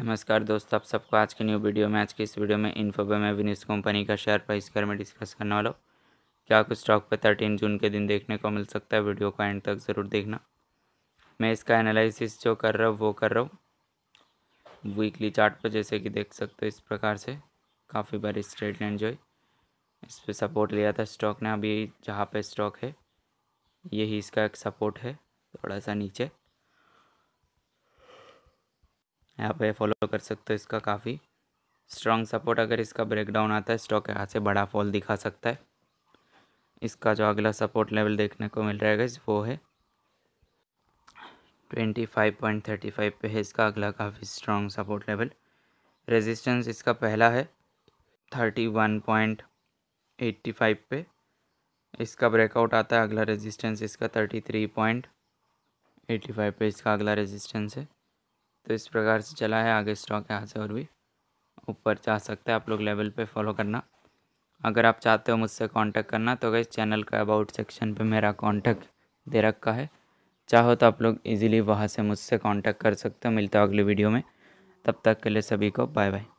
नमस्कार दोस्तों आप सबको आज के न्यू वीडियो में आज के इस वीडियो में इन्फोबे में विनिस कंपनी का शेयर प्राइस कर में डिस्कस करने वाला हूँ क्या कुछ स्टॉक पर थर्टीन जून के दिन देखने को मिल सकता है वीडियो को एंड तक ज़रूर देखना मैं इसका एनालिसिस जो कर रहा हूँ वो कर रहा हूँ वीकली चार्ट पर जैसे कि देख सकते हो इस प्रकार से काफ़ी बार स्ट्रेट लाइन जो है इस पर सपोर्ट लिया था स्टॉक ने अभी जहाँ पर स्टॉक है यही इसका एक सपोर्ट है थोड़ा सा नीचे यहाँ पे फॉलो कर सकते हो इसका काफ़ी स्ट्रांग सपोर्ट अगर इसका ब्रेकडाउन आता है स्टॉक यहाँ से बड़ा फॉल दिखा सकता है इसका जो अगला सपोर्ट लेवल देखने को मिल रहा है वो है twenty five point thirty five पे है इसका अगला काफ़ी स्ट्रॉन्ग सपोर्ट लेवल रेजिस्टेंस इसका पहला है thirty one point eighty five पे इसका ब्रेकआउट आता है अगला रेजिस्टेंस इसका thirty three point eighty five पे इसका अगला रेजिस्टेंस है तो इस प्रकार से चला है आगे स्टॉक यहाँ से और भी ऊपर जा सकता है आप लोग लेवल पे फॉलो करना अगर आप चाहते हो मुझसे कांटेक्ट करना तो गई चैनल का अबाउट सेक्शन पे मेरा कांटेक्ट दे रखा है चाहो तो आप लोग इजीली वहाँ से मुझसे कांटेक्ट कर सकते हो मिलता हो अगली वीडियो में तब तक के लिए सभी को बाय बाय